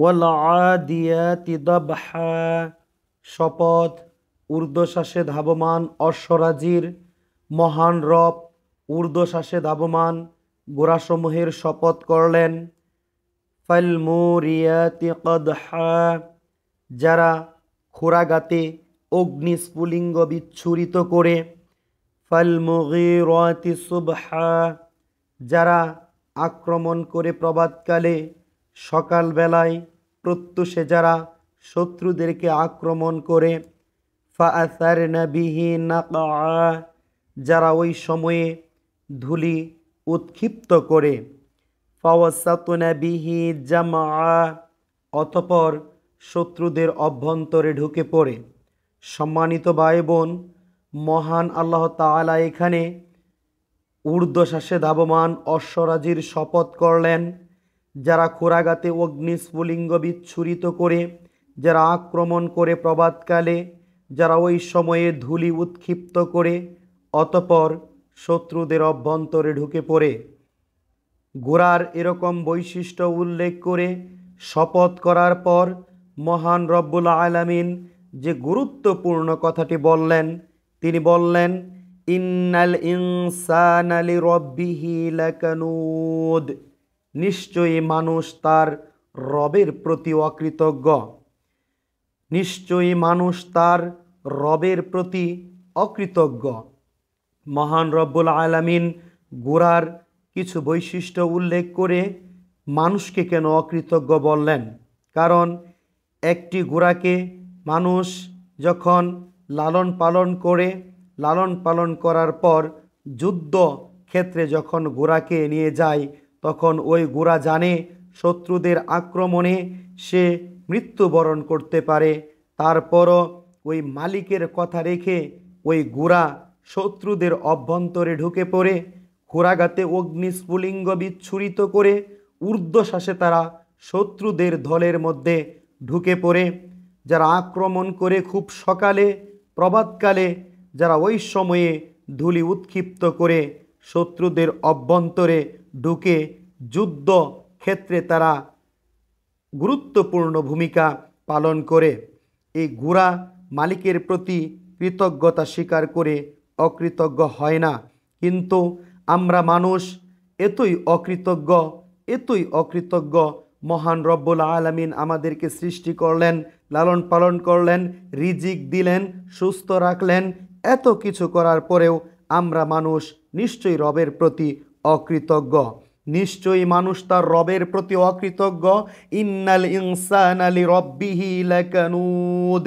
শপথ ঊর্ধ্বশ্বাসে ধাবমান অশ্বরাজির মহান রব ঊর্ধ্বশ্বাসে ধাবমান গোড়াসমূহের শপথ করলেন ফালমুরিয়াতি কদহা যারা খোরাগাতে অগ্নিস্ফুলিঙ্গ বিচ্ছুরিত করে ফালমুগিরাতি সুবহা যারা আক্রমণ করে প্রবাদকালে সকালবেলায় প্রত্যুষে যারা শত্রুদেরকে আক্রমণ করে ফাআসার নাবিহি নাকা যারা ওই সময়ে ধুলি উৎক্ষিপ্ত করে ফাওয়াসাতুনাবিহি জামা অতপর শত্রুদের অভ্যন্তরে ঢুকে পড়ে সম্মানিত ভাই বোন মহান আল্লাহ তালা এখানে ঊর্ধ্বশ্বাসে ধাবমান অশ্বরাজির শপথ করলেন যারা খোরাগাতে অগ্নিস্ফুলিঙ্গ বিচ্ছুরিত করে যারা আক্রমণ করে প্রবাদকালে যারা ওই সময়ে ধুলি উৎক্ষিপ্ত করে অতপর শত্রুদের অভ্যন্তরে ঢুকে পড়ে গোড়ার এরকম বৈশিষ্ট্য উল্লেখ করে শপথ করার পর মহান রব্বুল আলামিন যে গুরুত্বপূর্ণ কথাটি বললেন তিনি বললেন ইন্নাল ইনসানালি রব্বিহি লাকানুদ নিশ্চয়ই মানুষ তার রবের প্রতি অকৃতজ্ঞ নিশ্চয়ই মানুষ তার রবের প্রতি অকৃতজ্ঞ মহান রব্বুল আলামিন গোড়ার কিছু বৈশিষ্ট্য উল্লেখ করে মানুষকে কেন অকৃতজ্ঞ বললেন কারণ একটি গোড়াকে মানুষ যখন লালন পালন করে লালন পালন করার পর যুদ্ধ ক্ষেত্রে যখন গোড়াকে নিয়ে যায় তখন ওই গোড়া জানে শত্রুদের আক্রমণে সে মৃত্যুবরণ করতে পারে তারপরও ওই মালিকের কথা রেখে ওই গোড়া শত্রুদের অভ্যন্তরে ঢুকে পড়ে ঘোড়াঘাতে অগ্নিস্ফুলিঙ্গ বিচ্ছুরিত করে ঊর্ধ্বশ্বাসে তারা শত্রুদের দলের মধ্যে ঢুকে পড়ে যারা আক্রমণ করে খুব সকালে প্রভাতকালে যারা ওই সময়ে ধুলি উৎক্ষিপ্ত করে শত্রুদের অভ্যন্তরে ঢুকে যুদ্ধ ক্ষেত্রে তারা গুরুত্বপূর্ণ ভূমিকা পালন করে এই ঘোড়া মালিকের প্রতি কৃতজ্ঞতা স্বীকার করে অকৃতজ্ঞ হয় না কিন্তু আমরা মানুষ এতই অকৃতজ্ঞ এতই অকৃতজ্ঞ মহান রব্বুল আলমিন আমাদেরকে সৃষ্টি করলেন লালন পালন করলেন রিজিক দিলেন সুস্থ রাখলেন এত কিছু করার পরেও আমরা মানুষ নিশ্চয়ই রবের প্রতি অকৃতজ্ঞ নিশ্চয়ই মানুষ তার রবের প্রতি অকৃতজ্ঞ ইন্নাল ইনসান আলী রব্বিহি লেকানুদ